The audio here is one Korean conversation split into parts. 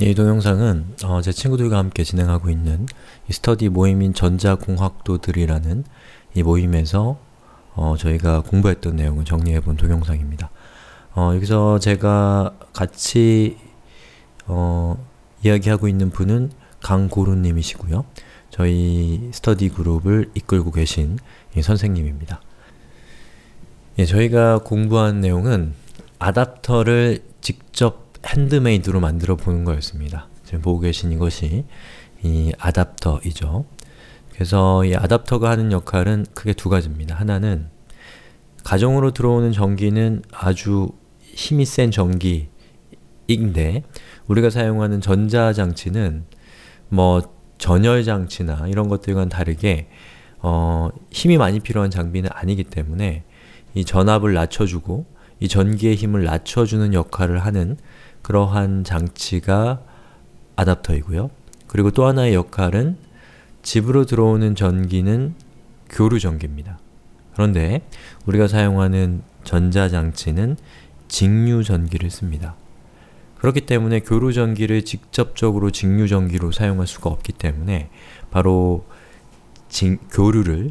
예, 이 동영상은 어, 제 친구들과 함께 진행하고 있는 스터디 모임인 전자공학도들이라는 이 모임에서 어, 저희가 공부했던 내용을 정리해본 동영상입니다. 어, 여기서 제가 같이 어, 이야기하고 있는 분은 강고루님이시고요. 저희 스터디 그룹을 이끌고 계신 선생님입니다. 예, 저희가 공부한 내용은 아답터를 직접 핸드메이드로 만들어 보는 거였습니다. 지금 보고 계신 이것이 이 아답터이죠. 그래서 이 아답터가 하는 역할은 크게 두 가지입니다. 하나는 가정으로 들어오는 전기는 아주 힘이 센 전기인데 우리가 사용하는 전자장치는 뭐 전열장치나 이런 것들과는 다르게 어, 힘이 많이 필요한 장비는 아니기 때문에 이 전압을 낮춰주고 이 전기의 힘을 낮춰주는 역할을 하는 그러한 장치가 아답터이고요. 그리고 또 하나의 역할은 집으로 들어오는 전기는 교류 전기입니다. 그런데 우리가 사용하는 전자장치는 직류 전기를 씁니다. 그렇기 때문에 교류 전기를 직접적으로 직류 전기로 사용할 수가 없기 때문에 바로 직, 교류를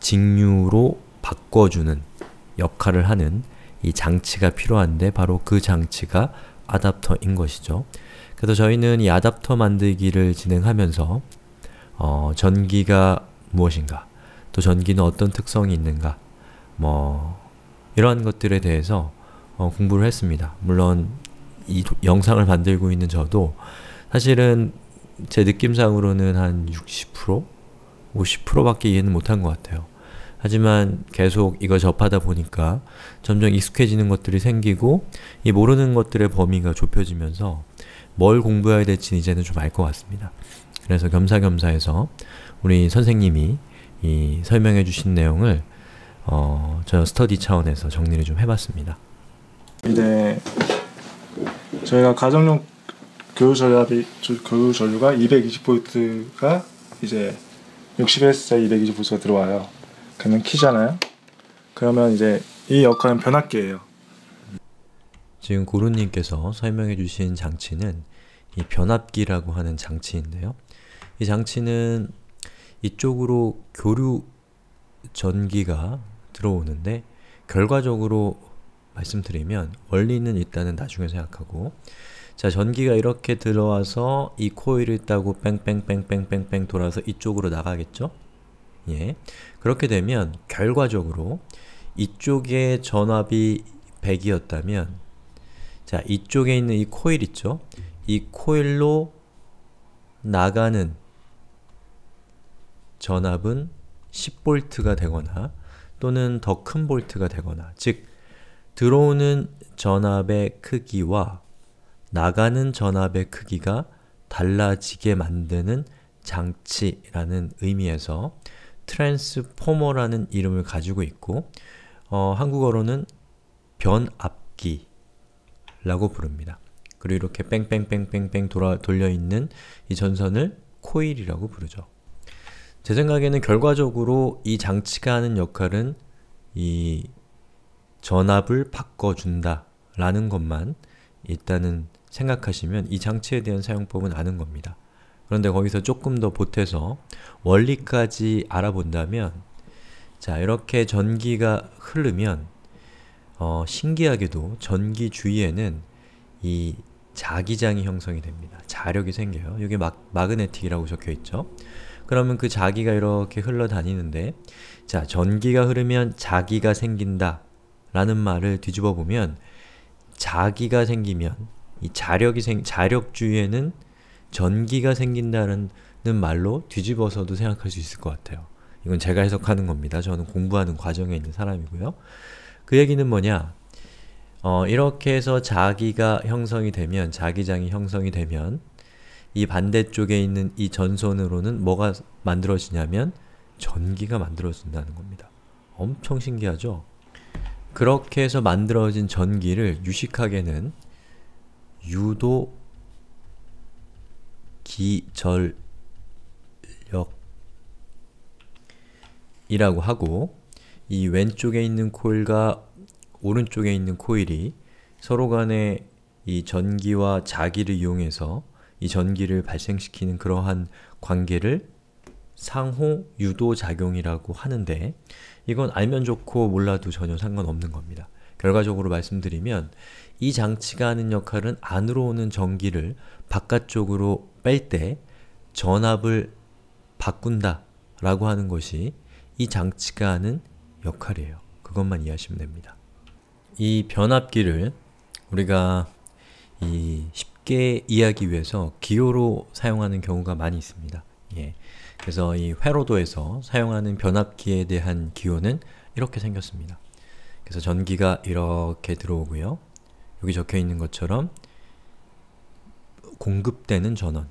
직류로 바꿔주는 역할을 하는 이 장치가 필요한데 바로 그 장치가 아답터인 것이죠. 그래서 저희는 이 아답터 만들기를 진행하면서 어, 전기가 무엇인가, 또 전기는 어떤 특성이 있는가, 뭐 이러한 것들에 대해서 어, 공부를 했습니다. 물론 이 영상을 만들고 있는 저도 사실은 제 느낌상으로는 한 60%? 50% 밖에 이해는 못한 것 같아요. 하지만 계속 이걸 접하다 보니까 점점 익숙해지는 것들이 생기고 이 모르는 것들의 범위가 좁혀지면서 뭘 공부해야 될지 이제는 좀 알 것 같습니다. 그래서 겸사겸사해서 우리 선생님이 이 설명해 주신 내용을 어, 저 스터디 차원에서 정리를 좀 해봤습니다. 네, 저희가 가정용 교유 전략이 교유 전류가 220V가 이제 60Hz 220V가 들어와요. 되는 키잖아요. 그러면 이제 이 역할은 변압기예요. 지금 고루님께서 설명해 주신 장치는 이 변압기라고 하는 장치인데요. 이 장치는 이쪽으로 교류 전기가 들어오는데 결과적으로 말씀드리면 원리는 일단은 나중에 생각하고 자 전기가 이렇게 들어와서 이 코일을 따고 뺑뺑뺑뺑뺑뺑 돌아서 이쪽으로 나가겠죠? 예. 그렇게 되면 결과적으로 이쪽에 전압이 100이었다면 자, 이쪽에 있는 이 코일 있죠? 이 코일로 나가는 전압은 10V가 되거나 또는 더 큰 볼트가 되거나 즉 들어오는 전압의 크기와 나가는 전압의 크기가 달라지게 만드는 장치라는 의미에서 트랜스포머라는 이름을 가지고 있고 어, 한국어로는 변압기라고 부릅니다. 그리고 이렇게 뺑뺑뺑뺑뺑 돌아, 돌려있는 이 전선을 코일이라고 부르죠. 제 생각에는 결과적으로 이 장치가 하는 역할은 이 전압을 바꿔준다 라는 것만 일단은 생각하시면 이 장치에 대한 사용법은 아는 겁니다. 그런데 거기서 조금 더 보태서 원리까지 알아본다면 자 이렇게 전기가 흐르면 어, 신기하게도 전기 주위에는 이 자기장이 형성이 됩니다. 자력이 생겨요. 이게 마, 그네틱이라고 적혀있죠? 그러면 그 자기가 이렇게 흘러다니는데 자, 전기가 흐르면 자기가 생긴다 라는 말을 뒤집어 보면 자기가 생기면 이 자력이 생, 자력 주위에는 전기가 생긴다는 말로 뒤집어서도 생각할 수 있을 것 같아요. 이건 제가 해석하는 겁니다. 저는 공부하는 과정에 있는 사람이고요. 그 얘기는 뭐냐? 어, 이렇게 해서 자기가 형성이 되면, 자기장이 형성이 되면 이 반대쪽에 있는 이 전선으로는 뭐가 만들어지냐면 전기가 만들어진다는 겁니다. 엄청 신기하죠? 그렇게 해서 만들어진 전기를 유식하게는 유도 기절력이라고 하고 이 왼쪽에 있는 코일과 오른쪽에 있는 코일이 서로 간에 이 전기와 자기를 이용해서 이 전기를 발생시키는 그러한 관계를 상호 유도작용이라고 하는데 이건 알면 좋고 몰라도 전혀 상관없는 겁니다. 결과적으로 말씀드리면 이 장치가 하는 역할은 안으로 오는 전기를 바깥쪽으로 뺄때 전압을 바꾼다 라고 하는 것이 이 장치가 하는 역할이에요. 그것만 이해하시면 됩니다. 이 변압기를 우리가 이 쉽게 이해하기 위해서 기호로 사용하는 경우가 많이 있습니다. 예. 그래서 이 회로도에서 사용하는 변압기에 대한 기호는 이렇게 생겼습니다. 그래서 전기가 이렇게 들어오고요. 여기 적혀있는 것처럼 공급되는 전원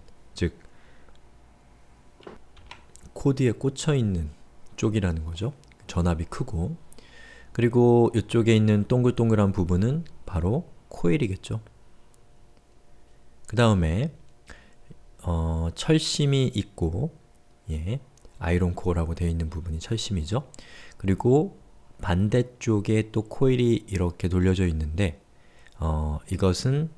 코드에 꽂혀 있는 쪽이라는 거죠. 전압이 크고 그리고 이쪽에 있는 동글동글한 부분은 바로 코일이겠죠. 그 다음에 어, 철심이 있고 예, 아이론 코어라고 되어 있는 부분이 철심이죠. 그리고 반대쪽에 또 코일이 이렇게 돌려져 있는데 어, 이것은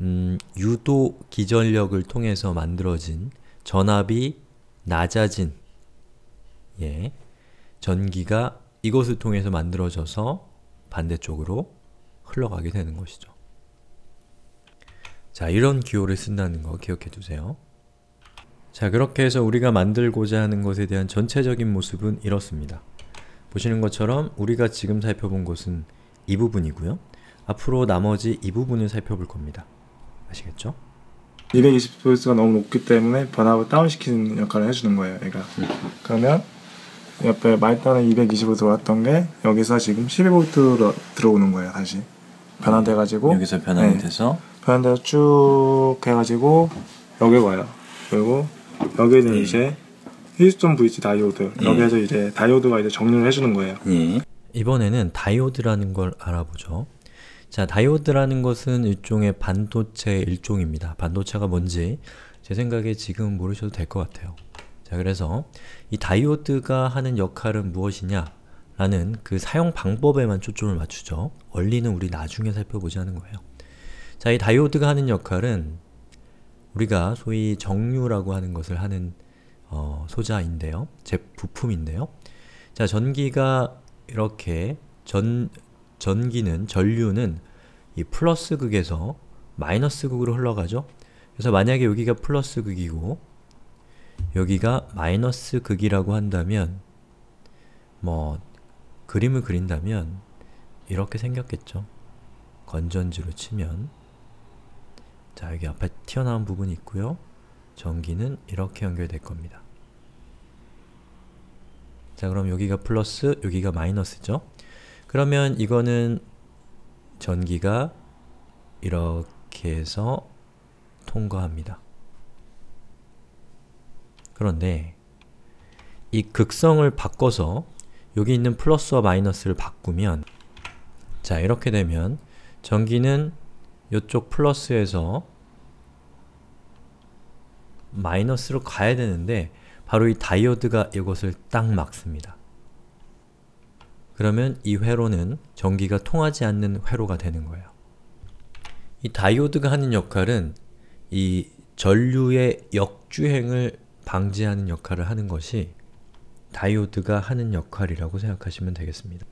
음, 유도 기전력을 통해서 만들어진 전압이 낮아진 예, 전기가 이것을 통해서 만들어져서 반대쪽으로 흘러가게 되는 것이죠. 자, 이런 기호를 쓴다는 거 기억해 두세요. 자, 그렇게 해서 우리가 만들고자 하는 것에 대한 전체적인 모습은 이렇습니다. 보시는 것처럼 우리가 지금 살펴본 것은 이 부분이고요. 앞으로 나머지 이 부분을 살펴볼 겁니다. 아시겠죠? 220볼트가 너무 높기 때문에 변압을 다운시키는 역할을 해주는 거예요, 얘가. 그러면 옆에 말단에 220으로 들어왔던 게 여기서 지금 1 2볼로 들어오는 거예요, 다시. 변환돼가지고. 네, 여기서 변환이 네. 돼서? 변환돼서 쭉 해가지고 여기 와요. 그리고 여기는 예. 이제 휴스톤 VG 다이오드. 예. 여기에서 이제 다이오드가 이제 정리를 해주는 거예요. 예. 이번에는 다이오드라는 걸 알아보죠. 자, 다이오드라는 것은 일종의 반도체 일종입니다. 반도체가 뭔지 제 생각에 지금 모르셔도 될 것 같아요. 자, 그래서 이 다이오드가 하는 역할은 무엇이냐 라는 그 사용 방법에만 초점을 맞추죠. 원리는 우리 나중에 살펴보자는 거예요. 자, 이 다이오드가 하는 역할은 우리가 소위 정류라고 하는 것을 하는 어, 소자인데요. 제부품인데요. 자, 전기가 이렇게 전 전기는, 전류는 이 플러스 극에서 마이너스 극으로 흘러가죠? 그래서 만약에 여기가 플러스 극이고 여기가 마이너스 극이라고 한다면 뭐 그림을 그린다면 이렇게 생겼겠죠. 건전지로 치면 자 여기 앞에 튀어나온 부분이 있고요. 전기는 이렇게 연결될 겁니다. 자 그럼 여기가 플러스, 여기가 마이너스죠? 그러면 이거는 전기가 이렇게 해서 통과합니다. 그런데 이 극성을 바꿔서 여기 있는 플러스와 마이너스를 바꾸면 자 이렇게 되면 전기는 이쪽 플러스에서 마이너스로 가야 되는데 바로 이 다이오드가 이것을 딱 막습니다. 그러면 이 회로는 전기가 통하지 않는 회로가 되는 거예요. 이 다이오드가 하는 역할은 이 전류의 역주행을 방지하는 역할을 하는 것이 다이오드가 하는 역할이라고 생각하시면 되겠습니다.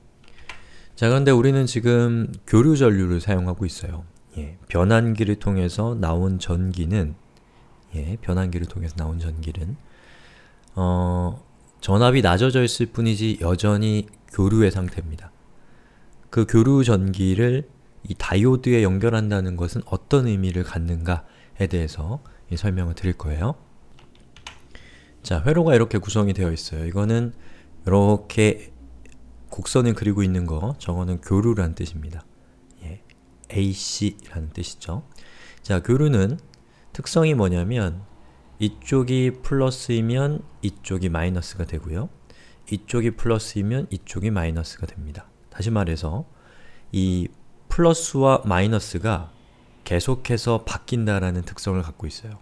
자 그런데 우리는 지금 교류 전류를 사용하고 있어요. 예, 변환기를 통해서 나온 전기는 예, 변환기를 통해서 나온 전기는 어, 전압이 낮아져 있을 뿐이지 여전히 교류의 상태입니다. 그 교류 전기를 이 다이오드에 연결한다는 것은 어떤 의미를 갖는가에 대해서 설명을 드릴 거예요. 자, 회로가 이렇게 구성이 되어 있어요. 이거는 이렇게 곡선을 그리고 있는 거, 저거는 교류란 뜻입니다. 예, AC라는 뜻이죠. 자, 교류는 특성이 뭐냐면 이쪽이 플러스이면 이쪽이 마이너스가 되고요. 이쪽이 플러스이면 이쪽이 마이너스가 됩니다. 다시 말해서 이 플러스와 마이너스가 계속해서 바뀐다라는 특성을 갖고 있어요.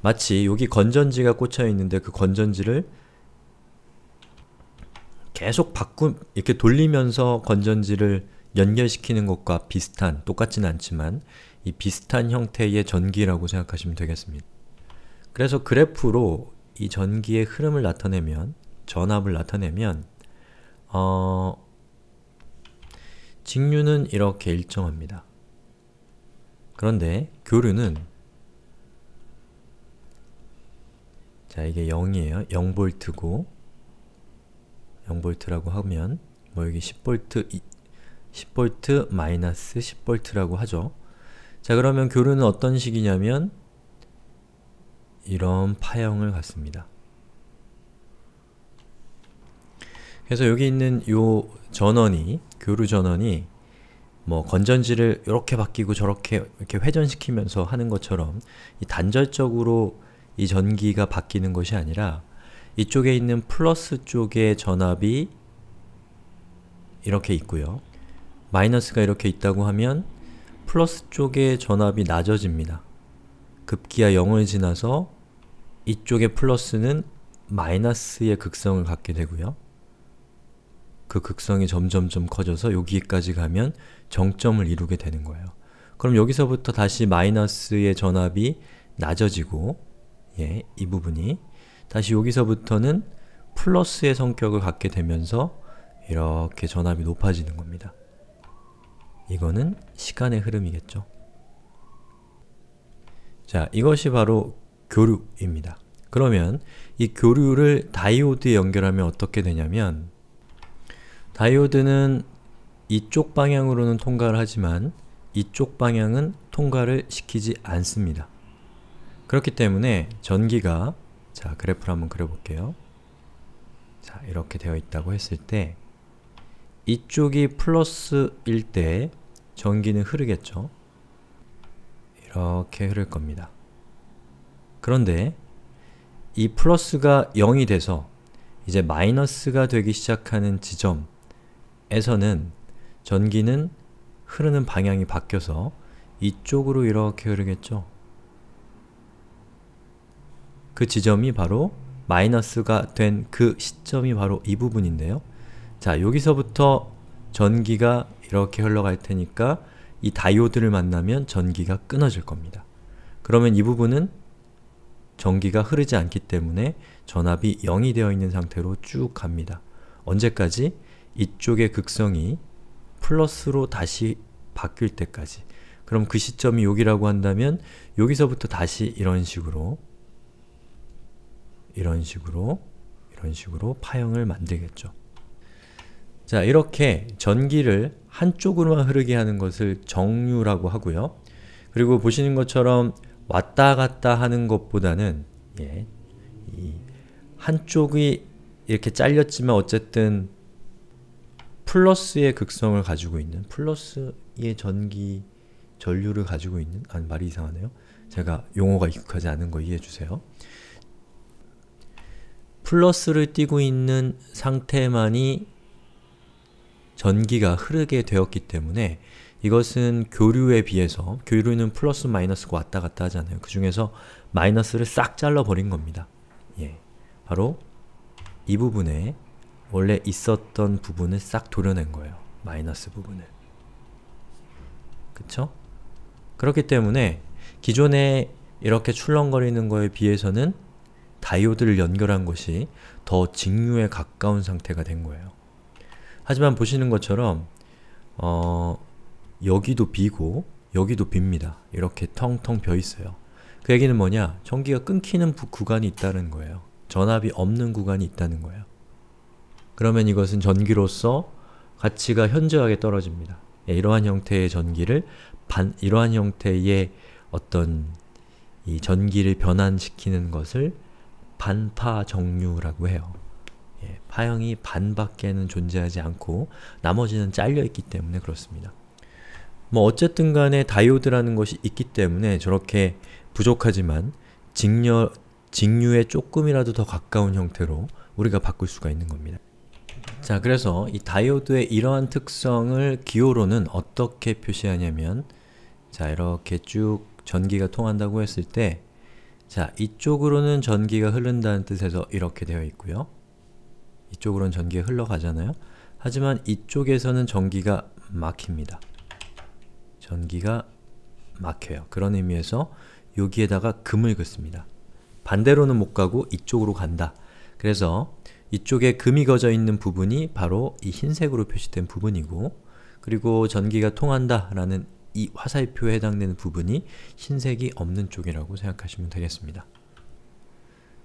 마치 여기 건전지가 꽂혀 있는데 그 건전지를 계속 바꾸 이렇게 돌리면서 건전지를 연결시키는 것과 비슷한, 똑같진 않지만 이 비슷한 형태의 전기라고 생각하시면 되겠습니다. 그래서 그래프로 이 전기의 흐름을 나타내면 전압을 나타내면 어, 직류는 이렇게 일정합니다. 그런데 교류는 자 이게 0이에요. 0볼트고 0볼트라고 하면 뭐 여기 10볼트 10볼트 마이너스 10볼트라고 하죠. 자 그러면 교류는 어떤 식이냐면 이런 파형을 갖습니다. 그래서 여기 있는 요 전원이 교류 전원이 뭐 건전지를 이렇게 바뀌고 저렇게 이렇게 회전시키면서 하는 것처럼 이 단절적으로 이 전기가 바뀌는 것이 아니라 이쪽에 있는 플러스 쪽의 전압이 이렇게 있고요. 마이너스가 이렇게 있다고 하면 플러스 쪽의 전압이 낮아집니다. 급기야 0을 지나서 이쪽의 플러스는 마이너스의 극성을 갖게 되고요. 그 극성이 점점점 커져서 여기까지 가면 정점을 이루게 되는 거예요. 그럼 여기서부터 다시 마이너스의 전압이 낮아지고 예, 이 부분이 다시 여기서부터는 플러스의 성격을 갖게 되면서 이렇게 전압이 높아지는 겁니다. 이거는 시간의 흐름이겠죠. 자, 이것이 바로 교류입니다. 그러면 이 교류를 다이오드에 연결하면 어떻게 되냐면 다이오드는 이쪽 방향으로는 통과를 하지만 이쪽 방향은 통과를 시키지 않습니다. 그렇기 때문에 전기가 자 그래프를 한번 그려볼게요. 자 이렇게 되어 있다고 했을 때 이쪽이 플러스일 때 전기는 흐르겠죠? 이렇게 흐를 겁니다. 그런데 이 플러스가 0이 돼서 이제 마이너스가 되기 시작하는 지점 에서는 전기는 흐르는 방향이 바뀌어서 이쪽으로 이렇게 흐르겠죠. 그 지점이 바로 마이너스가 된 그 시점이 바로 이 부분인데요. 자, 여기서부터 전기가 이렇게 흘러갈 테니까 이 다이오드를 만나면 전기가 끊어질 겁니다. 그러면 이 부분은 전기가 흐르지 않기 때문에 전압이 0이 되어 있는 상태로 쭉 갑니다. 언제까지? 이쪽의 극성이 플러스로 다시 바뀔 때까지 그럼 그 시점이 여기라고 한다면 여기서부터 다시 이런 식으로 이런 식으로 이런 식으로 파형을 만들겠죠. 자 이렇게 전기를 한쪽으로만 흐르게 하는 것을 정류라고 하고요. 그리고 보시는 것처럼 왔다 갔다 하는 것보다는 예, 한쪽이 이렇게 잘렸지만 어쨌든 플러스의 극성을 가지고 있는 플러스의 전기 전류를 가지고 있는 아니 말이 이상하네요. 제가 용어가 익숙하지 않은 거 이해해 주세요. 플러스를 띄고 있는 상태만이 전기가 흐르게 되었기 때문에 이것은 교류에 비해서 교류는 플러스 마이너스가 왔다 갔다 하잖아요. 그 중에서 마이너스를 싹 잘라버린 겁니다. 예, 바로 이 부분에 원래 있었던 부분을 싹 도려낸 거예요. 마이너스 부분을. 그쵸? 그렇기 때문에 기존에 이렇게 출렁거리는 거에 비해서는 다이오드를 연결한 것이 더 직류에 가까운 상태가 된 거예요. 하지만 보시는 것처럼 어, 여기도 비고 여기도 빕니다. 이렇게 텅텅 벼 있어요. 그 얘기는 뭐냐? 전기가 끊기는 구간이 있다는 거예요. 전압이 없는 구간이 있다는 거예요. 그러면 이것은 전기로서 가치가 현저하게 떨어집니다. 예, 이러한 형태의 전기를 반, 이러한 형태의 어떤 이 전기를 변환시키는 것을 반파 정류라고 해요. 예, 파형이 반밖에는 존재하지 않고 나머지는 잘려있기 때문에 그렇습니다. 뭐 어쨌든 간에 다이오드라는 것이 있기 때문에 저렇게 부족하지만 직렬, 직류에 조금이라도 더 가까운 형태로 우리가 바꿀 수가 있는 겁니다. 자, 그래서 이 다이오드의 이러한 특성을 기호로는 어떻게 표시하냐면 자, 이렇게 쭉 전기가 통한다고 했을 때 자, 이쪽으로는 전기가 흐른다는 뜻에서 이렇게 되어 있고요. 이쪽으로는 전기가 흘러가잖아요. 하지만 이쪽에서는 전기가 막힙니다. 전기가 막혀요. 그런 의미에서 여기에다가 금을 긋습니다. 반대로는 못 가고 이쪽으로 간다. 그래서 이쪽에 금이 거져 있는 부분이 바로 이 흰색으로 표시된 부분이고 그리고 전기가 통한다 라는 이 화살표에 해당되는 부분이 흰색이 없는 쪽이라고 생각하시면 되겠습니다.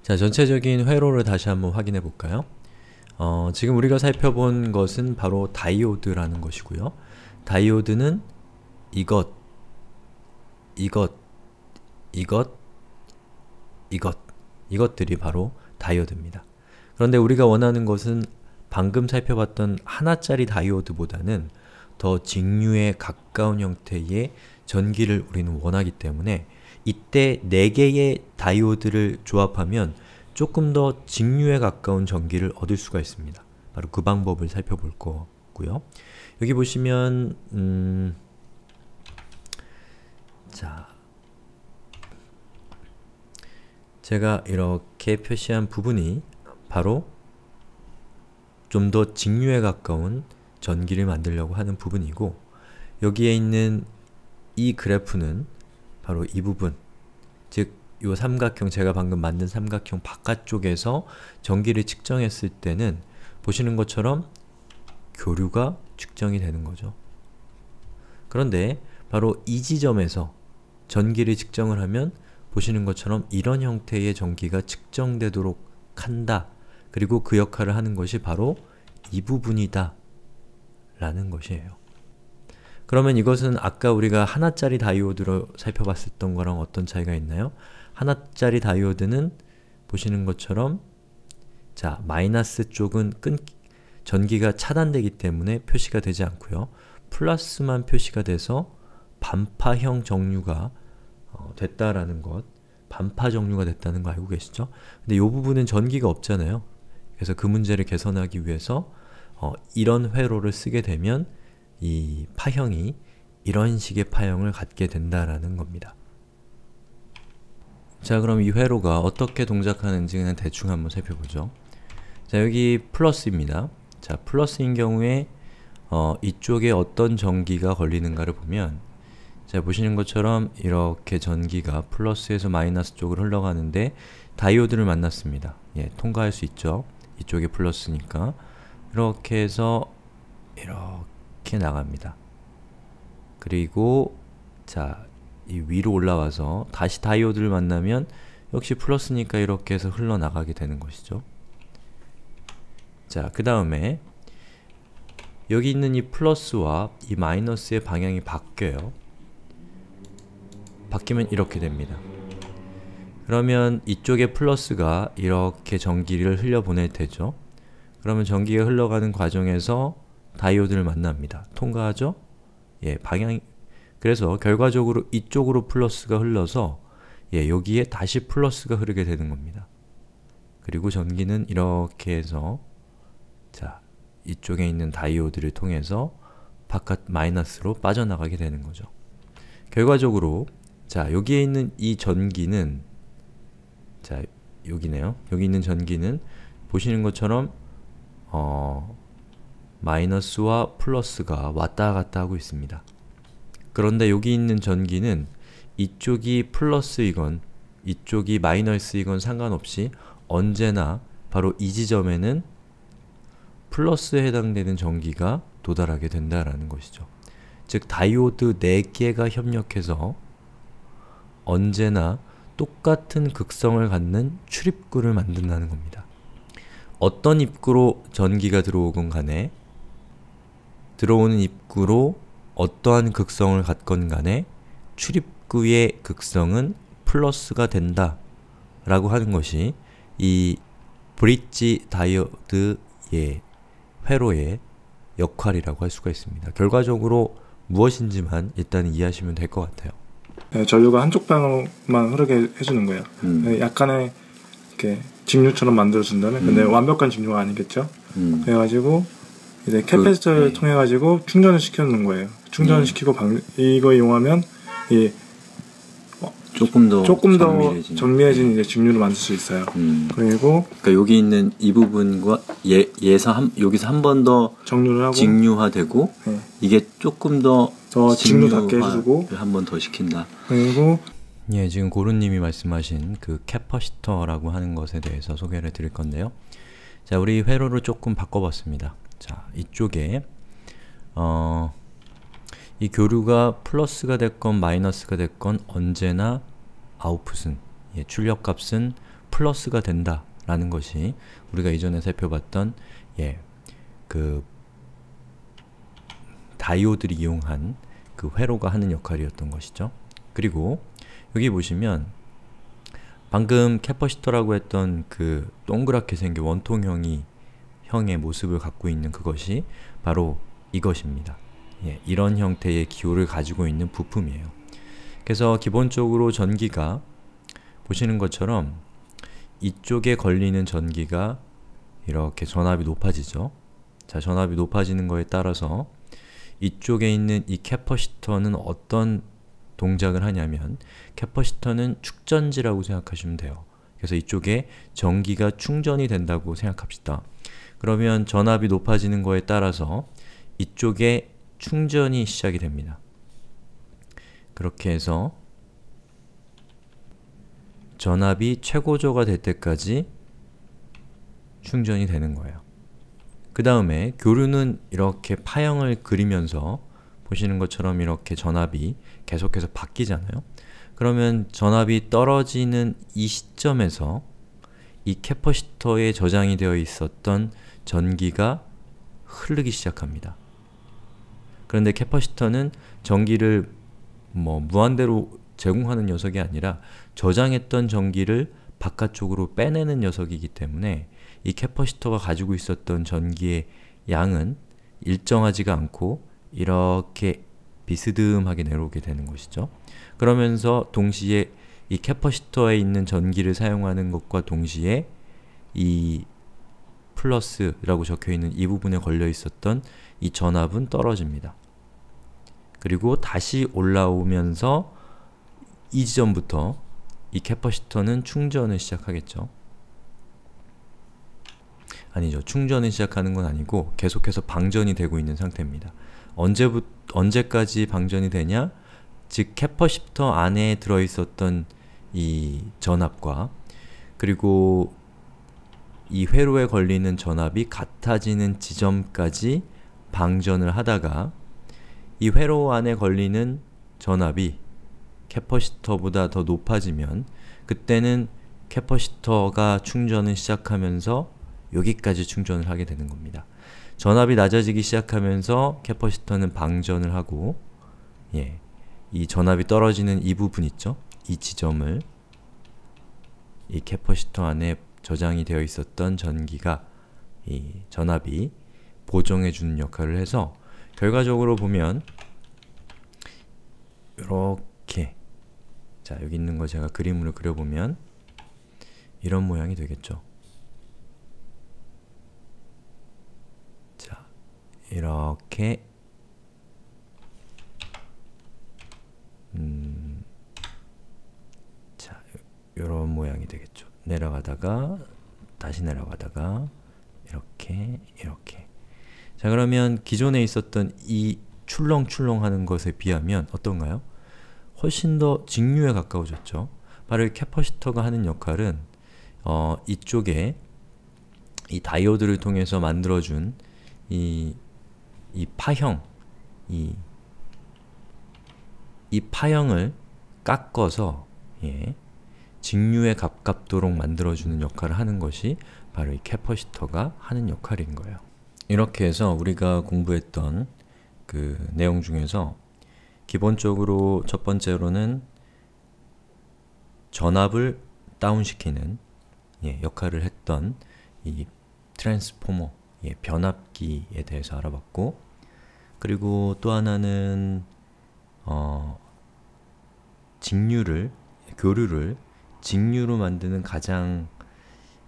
자, 전체적인 회로를 다시 한번 확인해 볼까요? 어, 지금 우리가 살펴본 것은 바로 다이오드라는 것이고요. 다이오드는 이것, 이것, 이것, 이것, 이것들이 바로 다이오드입니다. 그런데 우리가 원하는 것은 방금 살펴봤던 하나짜리 다이오드보다는 더 직류에 가까운 형태의 전기를 우리는 원하기 때문에 이때 4개의 다이오드를 조합하면 조금 더 직류에 가까운 전기를 얻을 수가 있습니다. 바로 그 방법을 살펴볼 거고요. 여기 보시면 음... 자 제가 이렇게 표시한 부분이 바로 좀 더 직류에 가까운 전기를 만들려고 하는 부분이고 여기에 있는 이 그래프는 바로 이 부분 즉, 이 삼각형, 제가 방금 만든 삼각형 바깥쪽에서 전기를 측정했을 때는 보시는 것처럼 교류가 측정이 되는 거죠. 그런데 바로 이 지점에서 전기를 측정을 하면 보시는 것처럼 이런 형태의 전기가 측정되도록 한다 그리고 그 역할을 하는 것이 바로 이 부분이다 라는 것이에요. 그러면 이것은 아까 우리가 하나짜리 다이오드로 살펴봤었던 거랑 어떤 차이가 있나요? 하나짜리 다이오드는 보시는 것처럼 자, 마이너스 쪽은 끊 전기가 차단되기 때문에 표시가 되지 않고요. 플러스만 표시가 돼서 반파형 정류가 어, 됐다라는 것 반파 정류가 됐다는 거 알고 계시죠? 근데 이 부분은 전기가 없잖아요. 그래서 그 문제를 개선하기 위해서 어, 이런 회로를 쓰게 되면 이 파형이 이런 식의 파형을 갖게 된다라는 겁니다. 자 그럼 이 회로가 어떻게 동작하는지 그냥 대충 한번 살펴보죠. 자 여기 플러스입니다. 자 플러스인 경우에 어, 이쪽에 어떤 전기가 걸리는가를 보면 자 보시는 것처럼 이렇게 전기가 플러스에서 마이너스 쪽으로 흘러가는데 다이오드를 만났습니다. 예, 통과할 수 있죠. 이쪽에 불렀으니까 이렇게 해서 이렇게 나갑니다. 그리고 자, 이 위로 올라와서 다시 다이오드를 만나면 역시 플러스니까 이렇게 해서 흘러나가게 되는 것이죠. 자, 그 다음에 여기 있는 이 플러스와 이 마이너스의 방향이 바뀌어요. 바뀌면 이렇게 됩니다. 그러면 이쪽에 플러스가 이렇게 전기를 흘려보낼 테죠. 그러면 전기가 흘러가는 과정에서 다이오드를 만납니다. 통과하죠? 예, 방향이 그래서 결과적으로 이쪽으로 플러스가 흘러서 예, 여기에 다시 플러스가 흐르게 되는 겁니다. 그리고 전기는 이렇게 해서 자, 이쪽에 있는 다이오드를 통해서 바깥 마이너스로 빠져나가게 되는 거죠. 결과적으로 자, 여기에 있는 이 전기는 자, 여기네요. 여기 있는 전기는 보시는 것처럼 어, 마이너스와 플러스가 왔다 갔다 하고 있습니다. 그런데 여기 있는 전기는 이쪽이 플러스이건 이쪽이 마이너스이건 상관없이 언제나 바로 이 지점에는 플러스에 해당되는 전기가 도달하게 된다라는 것이죠. 즉 다이오드 4개가 협력해서 언제나 똑같은 극성을 갖는 출입구를 만든다는 겁니다. 어떤 입구로 전기가 들어오건 간에 들어오는 입구로 어떠한 극성을 갖건 간에 출입구의 극성은 플러스가 된다 라고 하는 것이 이 브릿지 다이어드의 회로의 역할이라고 할 수가 있습니다. 결과적으로 무엇인지만 일단 이해하시면 될 것 같아요. 예, 전류가 한쪽 방향만 흐르게 해주는 거예요. 음. 예, 약간의 이렇게 직류처럼 만들어준다면 근데 음. 완벽한 직류가 아니겠죠. 음. 그래가지고 이제 캐페스터를 그, 음. 통해 가지고 충전을 시켜놓는 거예요. 충전을 음. 시키고 방, 이거 이용하면 이 조금 더 조금 더 정밀해진, 정밀해진 네. 이제 직류를 만들 수 있어요. 음. 그리고 그러니까 여기 있는 이 부분과 예 예서 한, 여기서 한 번더 정류를 하고 직류화되고 네. 이게 조금 더더 직류답게 해주고 한 번 더 시킨다. 그리고 예 지금 고른님이 말씀하신 그 캐퍼시터라고 하는 것에 대해서 소개를 드릴 건데요. 자 우리 회로를 조금 바꿔봤습니다. 자 이쪽에 어이 교류가 플러스가 됐건 마이너스가 됐건 언제나 아웃풋은 예, 출력값은 플러스가 된다 라는 것이 우리가 이전에 살펴봤던 예, 그 다이오드를 이용한 그 회로가 하는 역할이었던 것이죠. 그리고 여기 보시면 방금 캐퍼시터라고 했던 그 동그랗게 생긴 원통형이 형의 모습을 갖고 있는 그것이 바로 이것입니다. 예, 이런 형태의 기호를 가지고 있는 부품이에요. 그래서 기본적으로 전기가 보시는 것처럼 이쪽에 걸리는 전기가 이렇게 전압이 높아지죠. 자, 전압이 높아지는 거에 따라서 이쪽에 있는 이 캐퍼시터는 어떤 동작을 하냐면 캐퍼시터는 축전지라고 생각하시면 돼요. 그래서 이쪽에 전기가 충전이 된다고 생각합시다. 그러면 전압이 높아지는 거에 따라서 이쪽에 충전이 시작이 됩니다. 그렇게 해서 전압이 최고조가 될 때까지 충전이 되는 거예요. 그 다음에 교류는 이렇게 파형을 그리면서 보시는 것처럼 이렇게 전압이 계속해서 바뀌잖아요. 그러면 전압이 떨어지는 이 시점에서 이 캐퍼시터에 저장이 되어 있었던 전기가 흐르기 시작합니다. 그런데 캐퍼시터는 전기를 뭐 무한대로 제공하는 녀석이 아니라 저장했던 전기를 바깥쪽으로 빼내는 녀석이기 때문에 이 캐퍼시터가 가지고 있었던 전기의 양은 일정하지가 않고 이렇게 비스듬하게 내려오게 되는 것이죠. 그러면서 동시에 이 캐퍼시터에 있는 전기를 사용하는 것과 동시에 이 플러스라고 적혀있는 이 부분에 걸려 있었던 이 전압은 떨어집니다. 그리고 다시 올라오면서 이 지점부터 이 캐퍼시터는 충전을 시작하겠죠. 아니죠. 충전을 시작하는 건 아니고 계속해서 방전이 되고 있는 상태입니다. 언제부, 언제까지 방전이 되냐? 즉 캐퍼시터 안에 들어있었던 이 전압과 그리고 이 회로에 걸리는 전압이 같아지는 지점까지 방전을 하다가 이 회로 안에 걸리는 전압이 캐퍼시터보다 더 높아지면 그때는 캐퍼시터가 충전을 시작하면서 여기까지 충전을 하게 되는 겁니다. 전압이 낮아지기 시작하면서 캐퍼시터는 방전을 하고 예, 이 전압이 떨어지는 이 부분 있죠? 이 지점을 이 캐퍼시터 안에 저장이 되어 있었던 전기가 이 전압이 보정해 주는 역할을 해서 결과적으로 보면 이렇게 자 여기 있는 걸 제가 그림으로 그려보면 이런 모양이 되겠죠. 자 이렇게 음, 자, 요런 모양이 되겠죠. 내려가다가 다시 내려가다가 이렇게 이렇게 자 그러면 기존에 있었던 이 출렁출렁 하는 것에 비하면 어떤가요? 훨씬 더 직류에 가까워졌죠. 바로 이 캐퍼시터가 하는 역할은 어, 이쪽에 이 다이오드를 통해서 만들어준 이, 이 파형, 이, 이 파형을 깎아서 예, 직류에 가깝도록 만들어주는 역할을 하는 것이 바로 이 캐퍼시터가 하는 역할인 거예요. 이렇게 해서 우리가 공부했던 그 내용 중에서 기본적으로 첫 번째로는 전압을 다운시키는 예, 역할을 했던 이 트랜스포머, 예, 변압기에 대해서 알아봤고 그리고 또 하나는 어, 직류를, 교류를 직류로 만드는 가장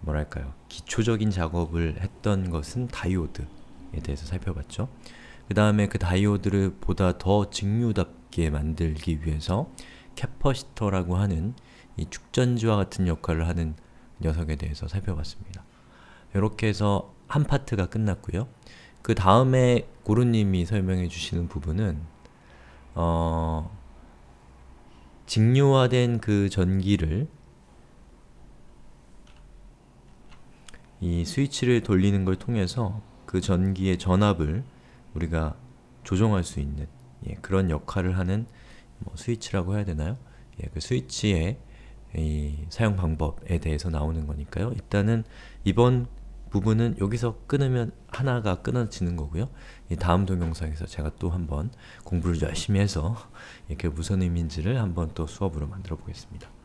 뭐랄까요 기초적인 작업을 했던 것은 다이오드에 대해서 살펴봤죠. 그 다음에 그 다이오드를 보다 더 직류답게 만들기 위해서 캐퍼시터라고 하는 이 축전지와 같은 역할을 하는 녀석에 대해서 살펴봤습니다. 이렇게 해서 한 파트가 끝났고요. 그 다음에 고루님이 설명해 주시는 부분은 어, 직류화된 그 전기를 이 스위치를 돌리는 걸 통해서 그 전기의 전압을 우리가 조정할 수 있는 예, 그런 역할을 하는 뭐 스위치라고 해야 되나요? 예, 그 스위치의 사용 방법에 대해서 나오는 거니까요. 일단은 이번 부분은 여기서 끊으면 하나가 끊어지는 거고요. 다음 동영상에서 제가 또 한번 공부를 열심히 해서 이게 무슨 의미인지를 한번 또 수업으로 만들어 보겠습니다.